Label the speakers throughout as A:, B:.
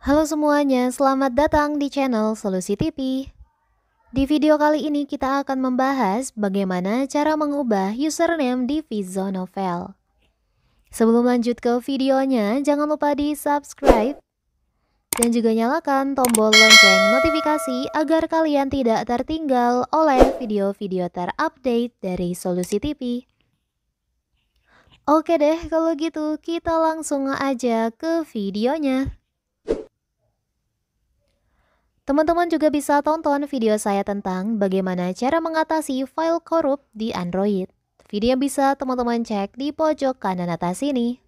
A: Halo semuanya, selamat datang di channel Solusi TV. Di video kali ini kita akan membahas bagaimana cara mengubah username di Novel. Sebelum lanjut ke videonya, jangan lupa di subscribe dan juga nyalakan tombol lonceng notifikasi agar kalian tidak tertinggal oleh video-video terupdate dari Solusi TV. Oke deh, kalau gitu kita langsung aja ke videonya. Teman-teman juga bisa tonton video saya tentang bagaimana cara mengatasi file korup di Android. Video yang bisa teman-teman cek di pojok kanan atas ini.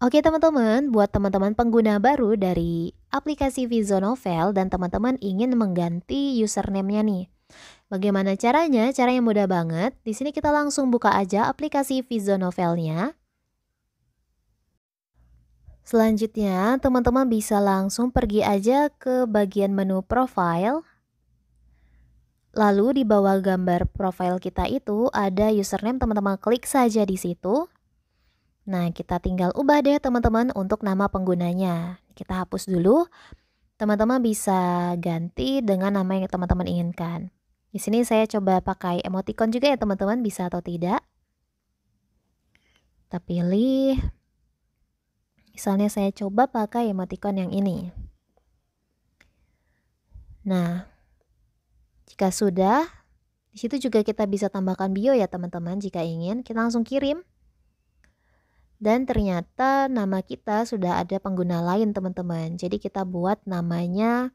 A: Oke teman-teman, buat teman-teman pengguna baru dari aplikasi Visionovel dan teman-teman ingin mengganti username-nya nih. Bagaimana caranya? cara yang mudah banget. Di sini kita langsung buka aja aplikasi Visionovel-nya. Selanjutnya, teman-teman bisa langsung pergi aja ke bagian menu profile. Lalu di bawah gambar profile kita itu ada username teman-teman klik saja di situ. Nah, kita tinggal ubah deh teman-teman untuk nama penggunanya. Kita hapus dulu. Teman-teman bisa ganti dengan nama yang teman-teman inginkan. Di sini saya coba pakai emoticon juga ya teman-teman, bisa atau tidak. Kita pilih Misalnya saya coba pakai emoticon yang ini. Nah, jika sudah, di situ juga kita bisa tambahkan bio ya teman-teman jika ingin. Kita langsung kirim. Dan ternyata nama kita sudah ada pengguna lain teman-teman. Jadi kita buat namanya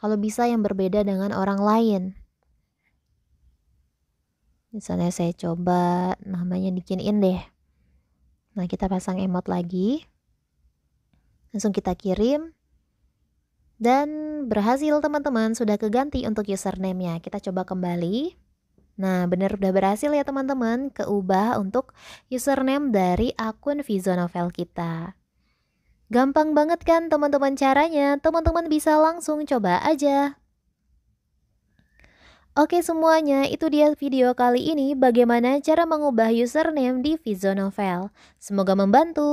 A: kalau bisa yang berbeda dengan orang lain. Misalnya saya coba namanya bikinin deh. Nah, kita pasang emot lagi. Langsung kita kirim. Dan berhasil teman-teman sudah keganti untuk username-nya. Kita coba kembali. Nah, benar udah berhasil ya teman-teman keubah untuk username dari akun Vizo Novel kita. Gampang banget kan teman-teman caranya? Teman-teman bisa langsung coba aja. Oke semuanya, itu dia video kali ini bagaimana cara mengubah username di Vizo Semoga membantu.